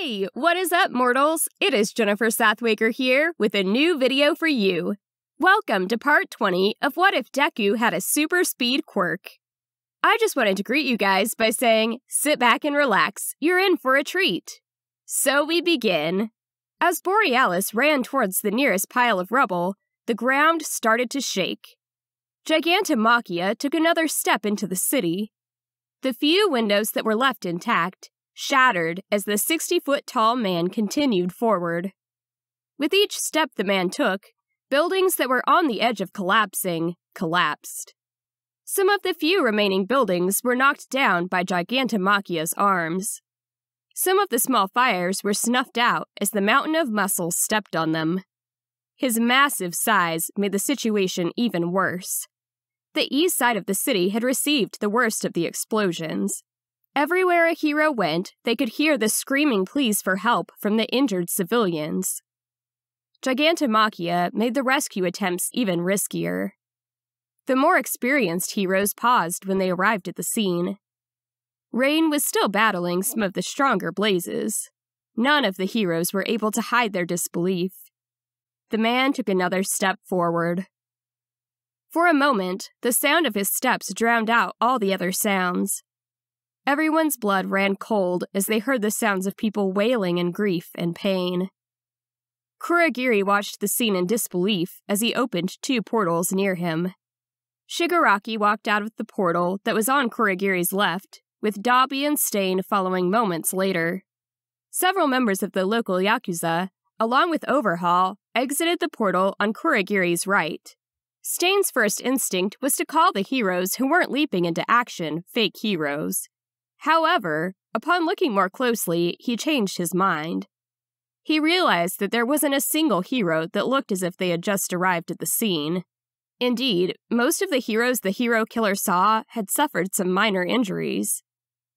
Hey, what is up, mortals? It is Jennifer Sathwaker here with a new video for you. Welcome to part 20 of What If Deku Had a Super Speed Quirk. I just wanted to greet you guys by saying, sit back and relax, you're in for a treat. So we begin. As Borealis ran towards the nearest pile of rubble, the ground started to shake. Gigantomachia took another step into the city. The few windows that were left intact shattered as the 60 foot tall man continued forward. With each step the man took, buildings that were on the edge of collapsing collapsed. Some of the few remaining buildings were knocked down by Gigantomachia's arms. Some of the small fires were snuffed out as the mountain of muscle stepped on them. His massive size made the situation even worse. The east side of the city had received the worst of the explosions. Everywhere a hero went, they could hear the screaming pleas for help from the injured civilians. Gigantomachia made the rescue attempts even riskier. The more experienced heroes paused when they arrived at the scene. Rain was still battling some of the stronger blazes. None of the heroes were able to hide their disbelief. The man took another step forward. For a moment, the sound of his steps drowned out all the other sounds, Everyone's blood ran cold as they heard the sounds of people wailing in grief and pain. Kuragiri watched the scene in disbelief as he opened two portals near him. Shigaraki walked out of the portal that was on Kuragiri's left, with Dobby and Stain following moments later. Several members of the local Yakuza, along with Overhaul, exited the portal on Kuragiri's right. Stain's first instinct was to call the heroes who weren't leaping into action fake heroes, However, upon looking more closely, he changed his mind. He realized that there wasn't a single hero that looked as if they had just arrived at the scene. Indeed, most of the heroes the hero killer saw had suffered some minor injuries.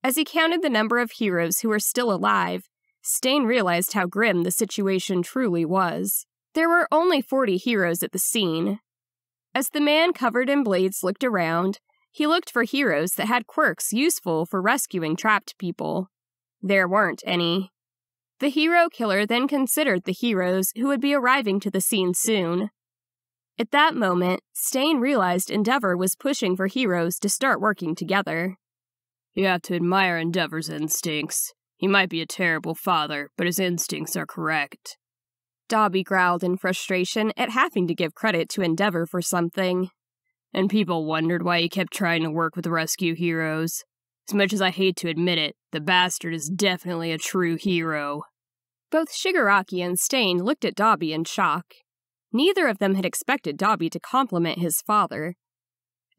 As he counted the number of heroes who were still alive, Stain realized how grim the situation truly was. There were only 40 heroes at the scene. As the man covered in blades looked around, he looked for heroes that had quirks useful for rescuing trapped people. There weren't any. The hero killer then considered the heroes who would be arriving to the scene soon. At that moment, Stain realized Endeavor was pushing for heroes to start working together. You have to admire Endeavor's instincts. He might be a terrible father, but his instincts are correct. Dobby growled in frustration at having to give credit to Endeavor for something and people wondered why he kept trying to work with rescue heroes. As much as I hate to admit it, the bastard is definitely a true hero. Both Shigaraki and Stain looked at Dobby in shock. Neither of them had expected Dobby to compliment his father.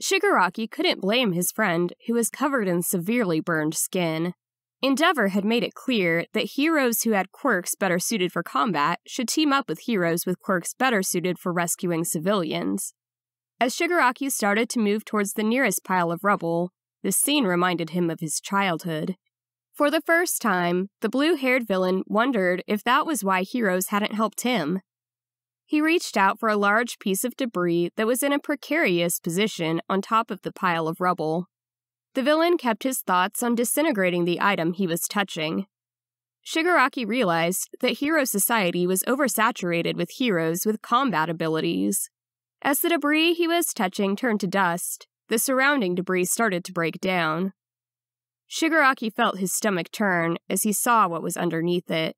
Shigaraki couldn't blame his friend, who was covered in severely burned skin. Endeavor had made it clear that heroes who had quirks better suited for combat should team up with heroes with quirks better suited for rescuing civilians. As Shigaraki started to move towards the nearest pile of rubble, the scene reminded him of his childhood. For the first time, the blue haired villain wondered if that was why heroes hadn't helped him. He reached out for a large piece of debris that was in a precarious position on top of the pile of rubble. The villain kept his thoughts on disintegrating the item he was touching. Shigaraki realized that Hero Society was oversaturated with heroes with combat abilities. As the debris he was touching turned to dust, the surrounding debris started to break down. Shigaraki felt his stomach turn as he saw what was underneath it.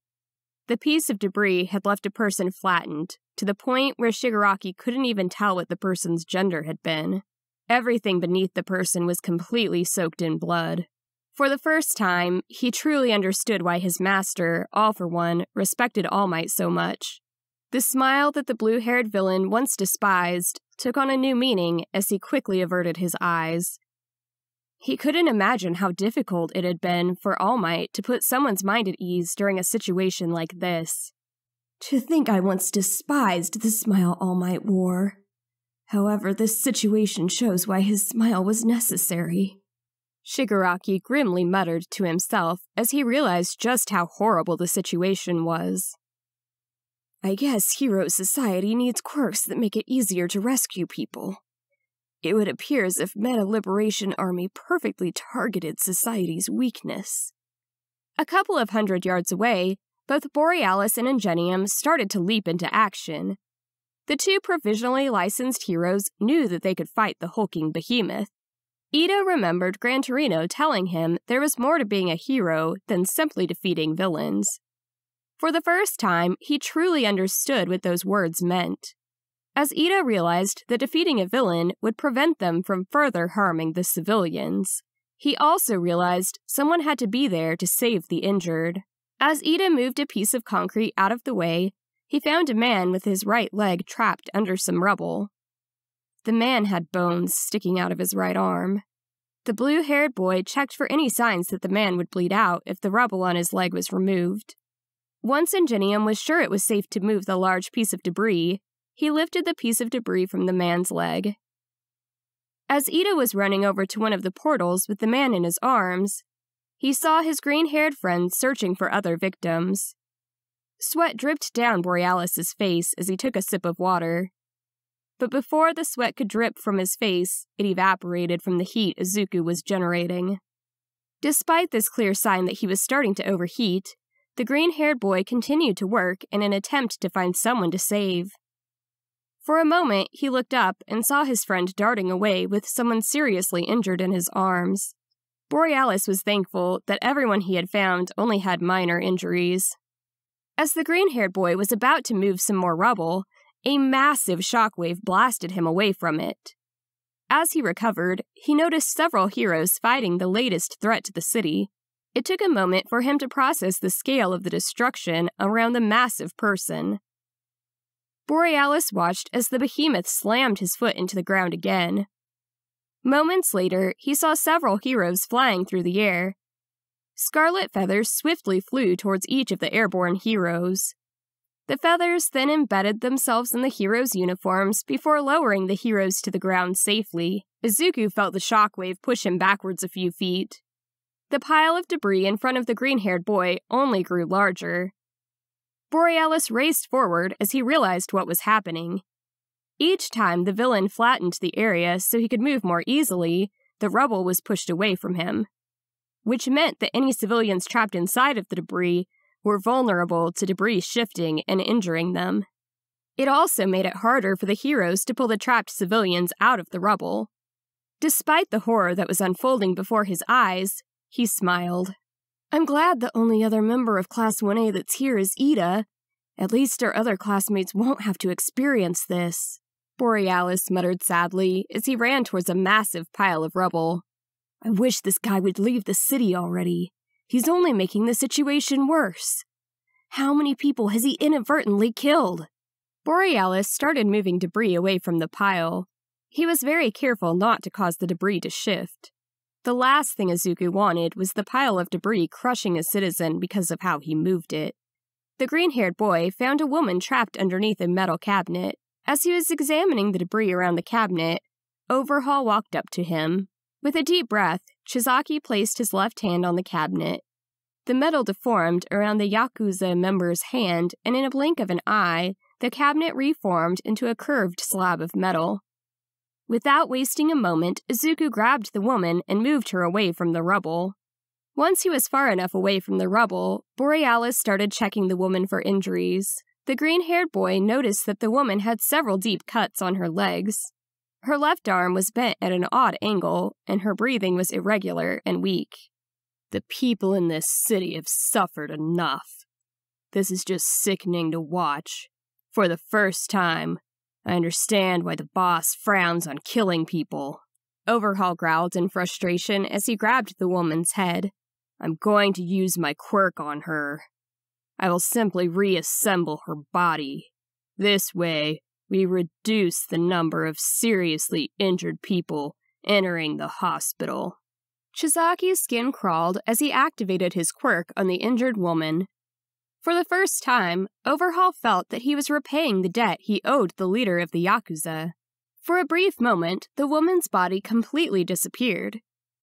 The piece of debris had left a person flattened, to the point where Shigaraki couldn't even tell what the person's gender had been. Everything beneath the person was completely soaked in blood. For the first time, he truly understood why his master, All for One, respected All Might so much. The smile that the blue haired villain once despised took on a new meaning as he quickly averted his eyes. He couldn't imagine how difficult it had been for All Might to put someone's mind at ease during a situation like this. To think I once despised the smile All Might wore. However, this situation shows why his smile was necessary. Shigaraki grimly muttered to himself as he realized just how horrible the situation was. I guess Hero Society needs quirks that make it easier to rescue people. It would appear as if Meta Liberation Army perfectly targeted society's weakness. A couple of hundred yards away, both Borealis and Ingenium started to leap into action. The two provisionally licensed heroes knew that they could fight the hulking behemoth. Ito remembered Gran Torino telling him there was more to being a hero than simply defeating villains. For the first time, he truly understood what those words meant. As Ida realized that defeating a villain would prevent them from further harming the civilians, he also realized someone had to be there to save the injured. As Ida moved a piece of concrete out of the way, he found a man with his right leg trapped under some rubble. The man had bones sticking out of his right arm. The blue haired boy checked for any signs that the man would bleed out if the rubble on his leg was removed. Once Ingenium was sure it was safe to move the large piece of debris, he lifted the piece of debris from the man's leg. As Ida was running over to one of the portals with the man in his arms, he saw his green haired friend searching for other victims. Sweat dripped down Borealis' face as he took a sip of water. But before the sweat could drip from his face, it evaporated from the heat Izuku was generating. Despite this clear sign that he was starting to overheat, the green haired boy continued to work in an attempt to find someone to save. For a moment, he looked up and saw his friend darting away with someone seriously injured in his arms. Borealis was thankful that everyone he had found only had minor injuries. As the green haired boy was about to move some more rubble, a massive shockwave blasted him away from it. As he recovered, he noticed several heroes fighting the latest threat to the city, it took a moment for him to process the scale of the destruction around the massive person. Borealis watched as the behemoth slammed his foot into the ground again. Moments later, he saw several heroes flying through the air. Scarlet feathers swiftly flew towards each of the airborne heroes. The feathers then embedded themselves in the heroes' uniforms before lowering the heroes to the ground safely. Izuku felt the shockwave push him backwards a few feet. The pile of debris in front of the green haired boy only grew larger. Borealis raced forward as he realized what was happening. Each time the villain flattened the area so he could move more easily, the rubble was pushed away from him, which meant that any civilians trapped inside of the debris were vulnerable to debris shifting and injuring them. It also made it harder for the heroes to pull the trapped civilians out of the rubble. Despite the horror that was unfolding before his eyes, he smiled. I'm glad the only other member of Class 1A that's here is Ida. At least our other classmates won't have to experience this. Borealis muttered sadly as he ran towards a massive pile of rubble. I wish this guy would leave the city already. He's only making the situation worse. How many people has he inadvertently killed? Borealis started moving debris away from the pile. He was very careful not to cause the debris to shift. The last thing Azuku wanted was the pile of debris crushing a citizen because of how he moved it. The green haired boy found a woman trapped underneath a metal cabinet. As he was examining the debris around the cabinet, Overhaul walked up to him. With a deep breath, Chizaki placed his left hand on the cabinet. The metal deformed around the Yakuza member's hand, and in a blink of an eye, the cabinet reformed into a curved slab of metal. Without wasting a moment, Izuku grabbed the woman and moved her away from the rubble. Once he was far enough away from the rubble, Borealis started checking the woman for injuries. The green haired boy noticed that the woman had several deep cuts on her legs. Her left arm was bent at an odd angle, and her breathing was irregular and weak. The people in this city have suffered enough. This is just sickening to watch. For the first time, I understand why the boss frowns on killing people. Overhaul growled in frustration as he grabbed the woman's head. I'm going to use my quirk on her. I will simply reassemble her body. This way, we reduce the number of seriously injured people entering the hospital. Chizaki's skin crawled as he activated his quirk on the injured woman, for the first time, Overhaul felt that he was repaying the debt he owed the leader of the Yakuza. For a brief moment, the woman's body completely disappeared.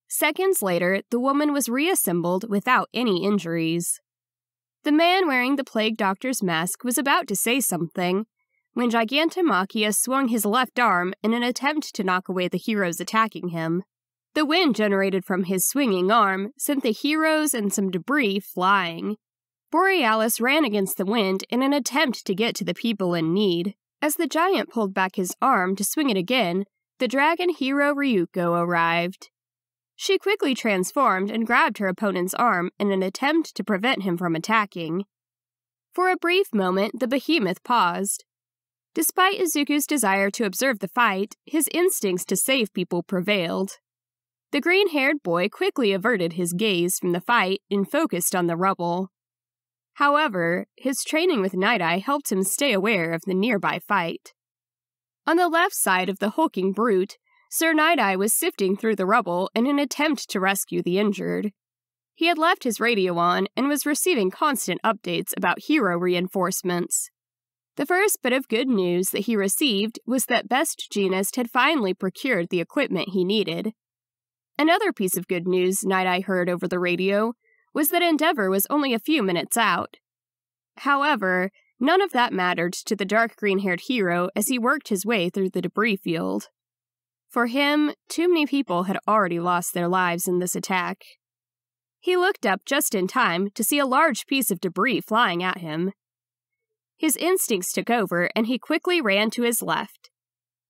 Seconds later, the woman was reassembled without any injuries. The man wearing the plague doctor's mask was about to say something when Gigantomachia swung his left arm in an attempt to knock away the heroes attacking him. The wind generated from his swinging arm sent the heroes and some debris flying. Borealis ran against the wind in an attempt to get to the people in need. As the giant pulled back his arm to swing it again, the dragon hero Ryuko arrived. She quickly transformed and grabbed her opponent's arm in an attempt to prevent him from attacking. For a brief moment, the behemoth paused. Despite Izuku's desire to observe the fight, his instincts to save people prevailed. The green haired boy quickly averted his gaze from the fight and focused on the rubble. However, his training with Night Eye helped him stay aware of the nearby fight. On the left side of the hulking brute, Sir Night Eye was sifting through the rubble in an attempt to rescue the injured. He had left his radio on and was receiving constant updates about hero reinforcements. The first bit of good news that he received was that Best Genist had finally procured the equipment he needed. Another piece of good news Night Eye heard over the radio was that Endeavour was only a few minutes out. However, none of that mattered to the dark green haired hero as he worked his way through the debris field. For him, too many people had already lost their lives in this attack. He looked up just in time to see a large piece of debris flying at him. His instincts took over and he quickly ran to his left.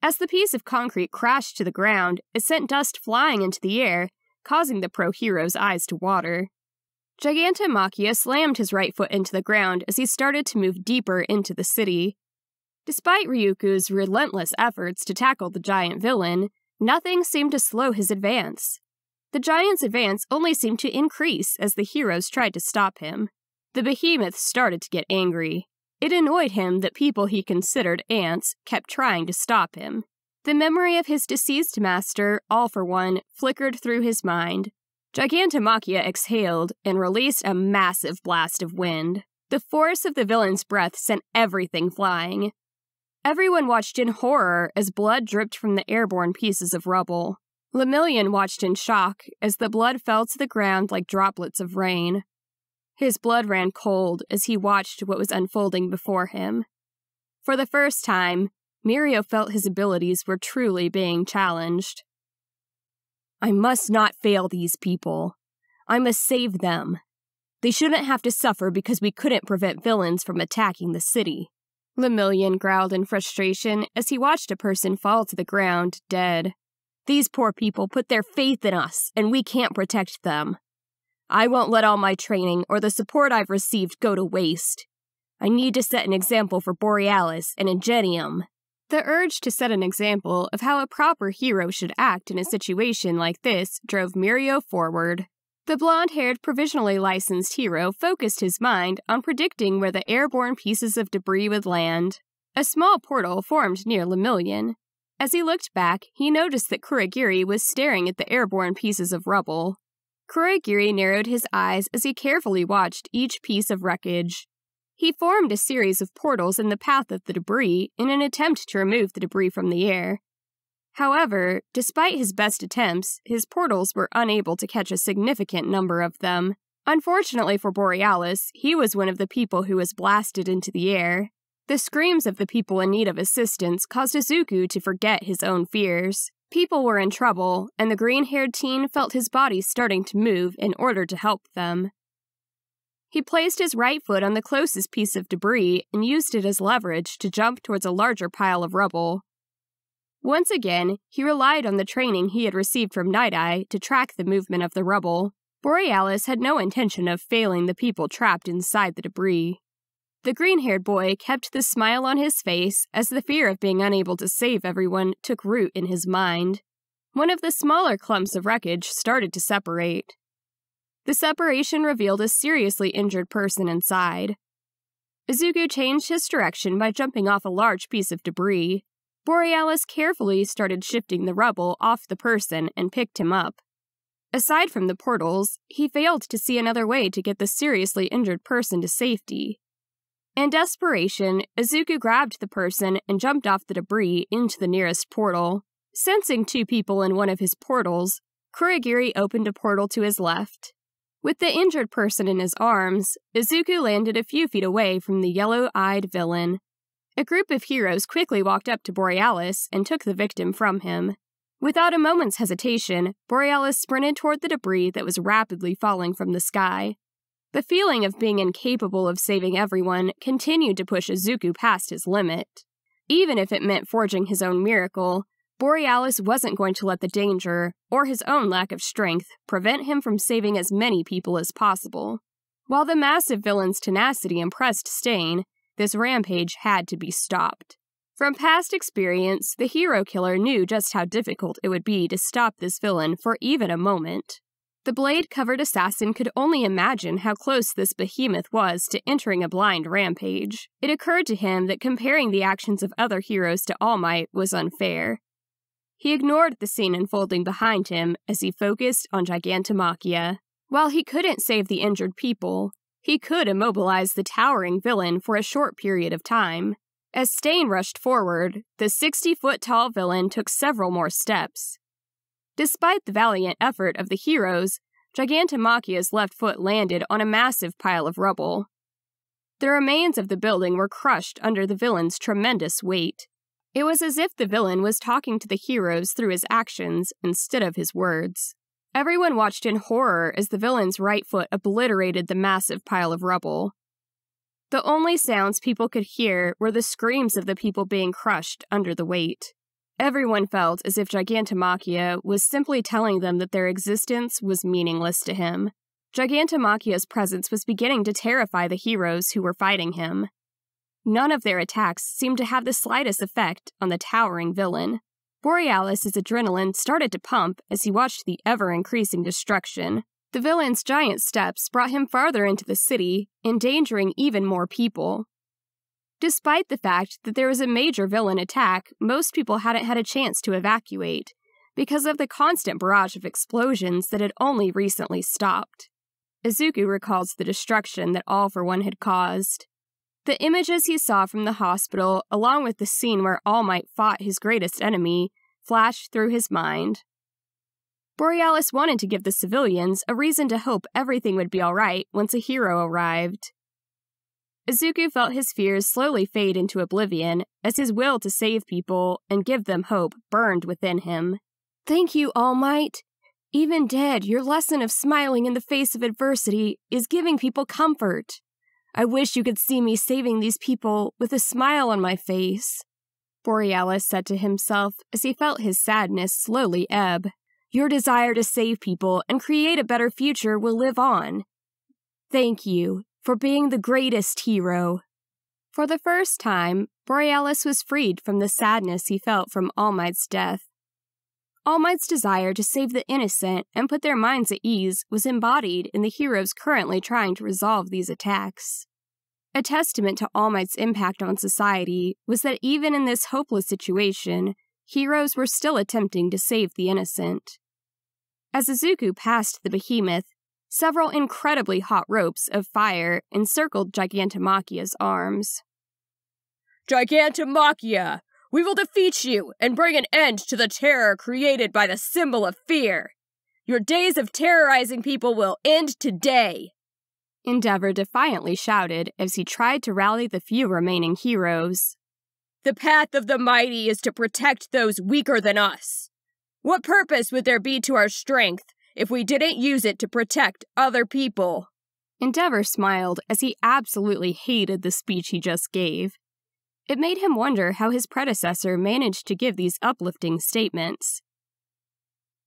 As the piece of concrete crashed to the ground, it sent dust flying into the air, causing the pro hero's eyes to water. Gigantomachia slammed his right foot into the ground as he started to move deeper into the city. Despite Ryuku's relentless efforts to tackle the giant villain, nothing seemed to slow his advance. The giant's advance only seemed to increase as the heroes tried to stop him. The behemoth started to get angry. It annoyed him that people he considered ants kept trying to stop him. The memory of his deceased master, All for One, flickered through his mind, Gigantomachia exhaled and released a massive blast of wind. The force of the villain's breath sent everything flying. Everyone watched in horror as blood dripped from the airborne pieces of rubble. Lemillion watched in shock as the blood fell to the ground like droplets of rain. His blood ran cold as he watched what was unfolding before him. For the first time, Mirio felt his abilities were truly being challenged. I must not fail these people. I must save them. They shouldn't have to suffer because we couldn't prevent villains from attacking the city. Lemillion growled in frustration as he watched a person fall to the ground, dead. These poor people put their faith in us, and we can't protect them. I won't let all my training or the support I've received go to waste. I need to set an example for Borealis and Ingenium. The urge to set an example of how a proper hero should act in a situation like this drove Mirio forward. The blonde haired, provisionally licensed hero focused his mind on predicting where the airborne pieces of debris would land. A small portal formed near Lemillion. As he looked back, he noticed that Kuragiri was staring at the airborne pieces of rubble. Kuragiri narrowed his eyes as he carefully watched each piece of wreckage. He formed a series of portals in the path of the debris in an attempt to remove the debris from the air. However, despite his best attempts, his portals were unable to catch a significant number of them. Unfortunately for Borealis, he was one of the people who was blasted into the air. The screams of the people in need of assistance caused Izuku to forget his own fears. People were in trouble, and the green haired teen felt his body starting to move in order to help them. He placed his right foot on the closest piece of debris and used it as leverage to jump towards a larger pile of rubble. Once again, he relied on the training he had received from Night Eye to track the movement of the rubble. Borealis had no intention of failing the people trapped inside the debris. The green haired boy kept the smile on his face as the fear of being unable to save everyone took root in his mind. One of the smaller clumps of wreckage started to separate. The separation revealed a seriously injured person inside. Izuku changed his direction by jumping off a large piece of debris. Borealis carefully started shifting the rubble off the person and picked him up. Aside from the portals, he failed to see another way to get the seriously injured person to safety. In desperation, Izuku grabbed the person and jumped off the debris into the nearest portal. Sensing two people in one of his portals, Kurigiri opened a portal to his left. With the injured person in his arms, Izuku landed a few feet away from the yellow eyed villain. A group of heroes quickly walked up to Borealis and took the victim from him. Without a moment's hesitation, Borealis sprinted toward the debris that was rapidly falling from the sky. The feeling of being incapable of saving everyone continued to push Izuku past his limit. Even if it meant forging his own miracle, Borealis wasn't going to let the danger, or his own lack of strength, prevent him from saving as many people as possible. While the massive villain's tenacity impressed Stain, this rampage had to be stopped. From past experience, the hero killer knew just how difficult it would be to stop this villain for even a moment. The blade covered assassin could only imagine how close this behemoth was to entering a blind rampage. It occurred to him that comparing the actions of other heroes to All Might was unfair, he ignored the scene unfolding behind him as he focused on Gigantomachia. While he couldn't save the injured people, he could immobilize the towering villain for a short period of time. As Stain rushed forward, the 60 foot tall villain took several more steps. Despite the valiant effort of the heroes, Gigantomachia's left foot landed on a massive pile of rubble. The remains of the building were crushed under the villain's tremendous weight. It was as if the villain was talking to the heroes through his actions instead of his words. Everyone watched in horror as the villain's right foot obliterated the massive pile of rubble. The only sounds people could hear were the screams of the people being crushed under the weight. Everyone felt as if Gigantomachia was simply telling them that their existence was meaningless to him. Gigantomachia's presence was beginning to terrify the heroes who were fighting him. None of their attacks seemed to have the slightest effect on the towering villain. Borealis' adrenaline started to pump as he watched the ever increasing destruction. The villain's giant steps brought him farther into the city, endangering even more people. Despite the fact that there was a major villain attack, most people hadn't had a chance to evacuate because of the constant barrage of explosions that had only recently stopped. Izuku recalls the destruction that All for One had caused. The images he saw from the hospital, along with the scene where All Might fought his greatest enemy, flashed through his mind. Borealis wanted to give the civilians a reason to hope everything would be alright once a hero arrived. Izuku felt his fears slowly fade into oblivion as his will to save people and give them hope burned within him. Thank you, All Might. Even dead, your lesson of smiling in the face of adversity is giving people comfort. I wish you could see me saving these people with a smile on my face. Borealis said to himself as he felt his sadness slowly ebb. Your desire to save people and create a better future will live on. Thank you for being the greatest hero. For the first time, Borealis was freed from the sadness he felt from All Might's death all Might's desire to save the innocent and put their minds at ease was embodied in the heroes currently trying to resolve these attacks. A testament to All Might's impact on society was that even in this hopeless situation, heroes were still attempting to save the innocent. As Izuku passed the behemoth, several incredibly hot ropes of fire encircled Gigantomachia's arms. Gigantomachia! We will defeat you and bring an end to the terror created by the symbol of fear. Your days of terrorizing people will end today. Endeavor defiantly shouted as he tried to rally the few remaining heroes. The path of the mighty is to protect those weaker than us. What purpose would there be to our strength if we didn't use it to protect other people? Endeavor smiled as he absolutely hated the speech he just gave it made him wonder how his predecessor managed to give these uplifting statements.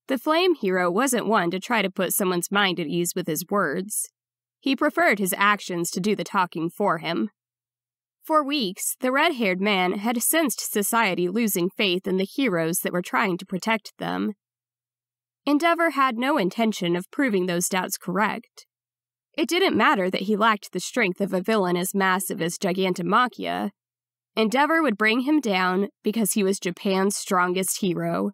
The flame hero wasn't one to try to put someone's mind at ease with his words. He preferred his actions to do the talking for him. For weeks, the red haired man had sensed society losing faith in the heroes that were trying to protect them. Endeavor had no intention of proving those doubts correct. It didn't matter that he lacked the strength of a villain as massive as Gigantomachia, Endeavor would bring him down because he was Japan's strongest hero.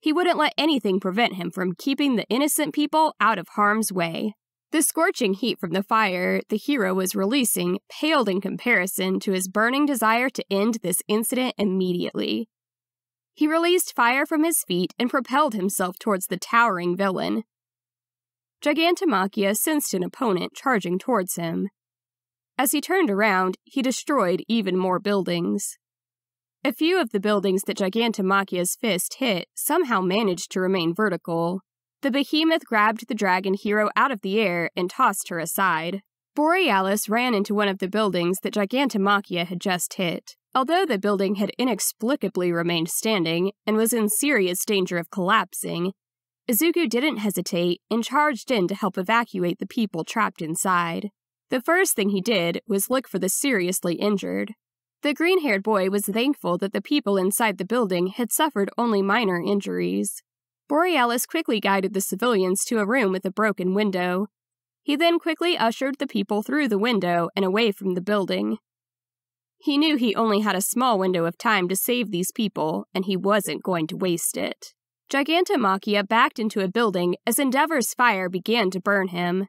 He wouldn't let anything prevent him from keeping the innocent people out of harm's way. The scorching heat from the fire the hero was releasing paled in comparison to his burning desire to end this incident immediately. He released fire from his feet and propelled himself towards the towering villain. Gigantomachia sensed an opponent charging towards him. As he turned around, he destroyed even more buildings. A few of the buildings that Gigantomachia's fist hit somehow managed to remain vertical. The behemoth grabbed the dragon hero out of the air and tossed her aside. Borealis ran into one of the buildings that Gigantomachia had just hit. Although the building had inexplicably remained standing and was in serious danger of collapsing, Izuku didn't hesitate and charged in to help evacuate the people trapped inside. The first thing he did was look for the seriously injured. The green haired boy was thankful that the people inside the building had suffered only minor injuries. Borealis quickly guided the civilians to a room with a broken window. He then quickly ushered the people through the window and away from the building. He knew he only had a small window of time to save these people, and he wasn't going to waste it. Gigantomachia backed into a building as Endeavor's fire began to burn him.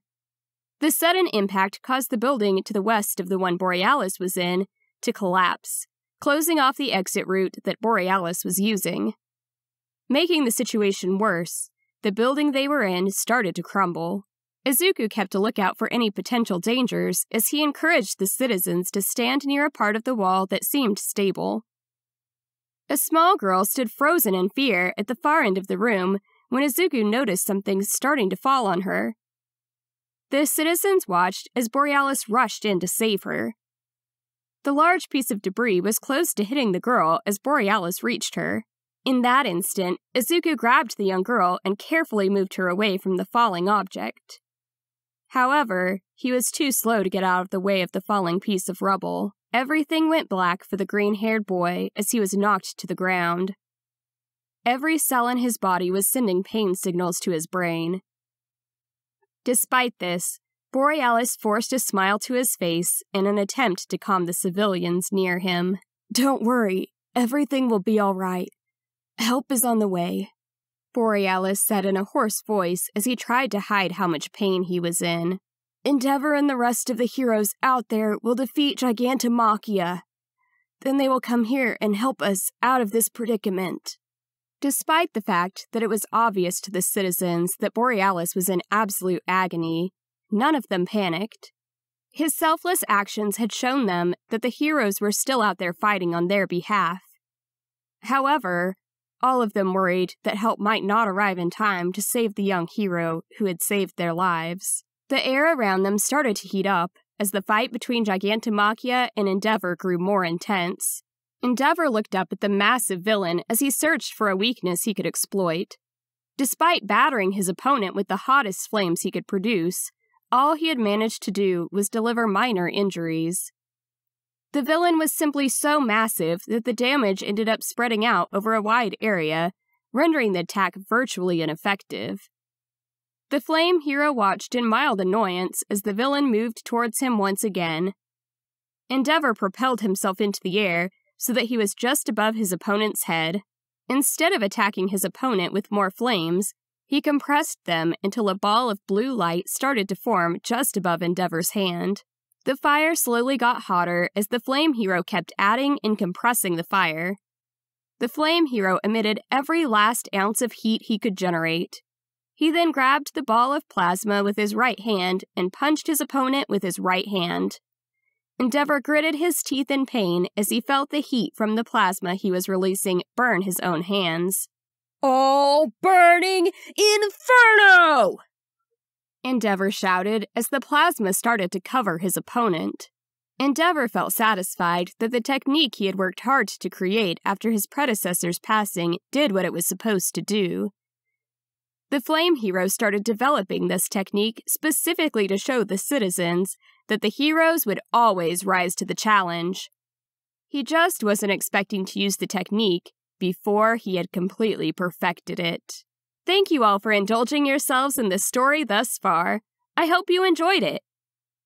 The sudden impact caused the building to the west of the one Borealis was in to collapse, closing off the exit route that Borealis was using. Making the situation worse, the building they were in started to crumble. Izuku kept a lookout for any potential dangers as he encouraged the citizens to stand near a part of the wall that seemed stable. A small girl stood frozen in fear at the far end of the room when Izuku noticed something starting to fall on her the citizens watched as Borealis rushed in to save her. The large piece of debris was close to hitting the girl as Borealis reached her. In that instant, Izuku grabbed the young girl and carefully moved her away from the falling object. However, he was too slow to get out of the way of the falling piece of rubble. Everything went black for the green haired boy as he was knocked to the ground. Every cell in his body was sending pain signals to his brain. Despite this, Borealis forced a smile to his face in an attempt to calm the civilians near him. Don't worry, everything will be all right. Help is on the way. Borealis said in a hoarse voice as he tried to hide how much pain he was in. Endeavor and the rest of the heroes out there will defeat Gigantomachia. Then they will come here and help us out of this predicament. Despite the fact that it was obvious to the citizens that Borealis was in absolute agony, none of them panicked. His selfless actions had shown them that the heroes were still out there fighting on their behalf. However, all of them worried that help might not arrive in time to save the young hero who had saved their lives. The air around them started to heat up as the fight between Gigantomachia and Endeavor grew more intense. Endeavor looked up at the massive villain as he searched for a weakness he could exploit. Despite battering his opponent with the hottest flames he could produce, all he had managed to do was deliver minor injuries. The villain was simply so massive that the damage ended up spreading out over a wide area, rendering the attack virtually ineffective. The flame hero watched in mild annoyance as the villain moved towards him once again. Endeavor propelled himself into the air so that he was just above his opponent's head, instead of attacking his opponent with more flames, he compressed them until a ball of blue light started to form just above Endeavor's hand. The fire slowly got hotter as the flame hero kept adding and compressing the fire. The flame hero emitted every last ounce of heat he could generate. He then grabbed the ball of plasma with his right hand and punched his opponent with his right hand. Endeavor gritted his teeth in pain as he felt the heat from the plasma he was releasing burn his own hands. All burning inferno! Endeavor shouted as the plasma started to cover his opponent. Endeavor felt satisfied that the technique he had worked hard to create after his predecessor's passing did what it was supposed to do. The Flame Heroes started developing this technique specifically to show the citizens that the heroes would always rise to the challenge. He just wasn't expecting to use the technique before he had completely perfected it. Thank you all for indulging yourselves in this story thus far. I hope you enjoyed it.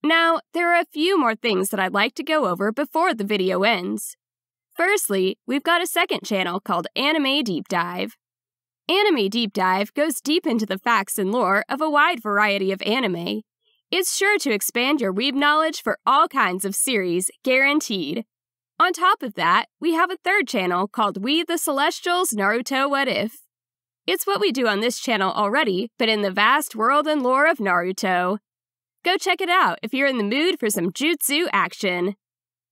Now, there are a few more things that I'd like to go over before the video ends. Firstly, we've got a second channel called Anime Deep Dive, Anime Deep Dive goes deep into the facts and lore of a wide variety of anime. It's sure to expand your weeb knowledge for all kinds of series, guaranteed. On top of that, we have a third channel called We the Celestials Naruto What If. It's what we do on this channel already, but in the vast world and lore of Naruto. Go check it out if you're in the mood for some jutsu action.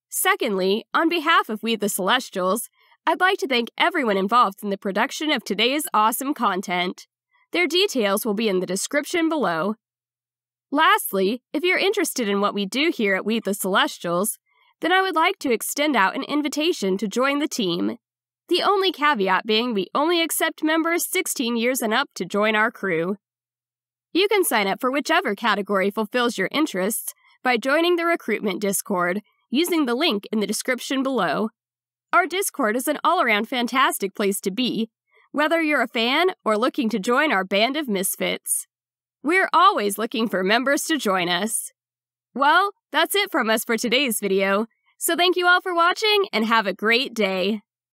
Secondly, on behalf of We the Celestials, I'd like to thank everyone involved in the production of today's awesome content. Their details will be in the description below. Lastly, if you're interested in what we do here at We the Celestials, then I would like to extend out an invitation to join the team. The only caveat being we only accept members 16 years and up to join our crew. You can sign up for whichever category fulfills your interests by joining the recruitment Discord using the link in the description below. Our Discord is an all around fantastic place to be, whether you're a fan or looking to join our band of misfits. We're always looking for members to join us. Well, that's it from us for today's video, so thank you all for watching and have a great day.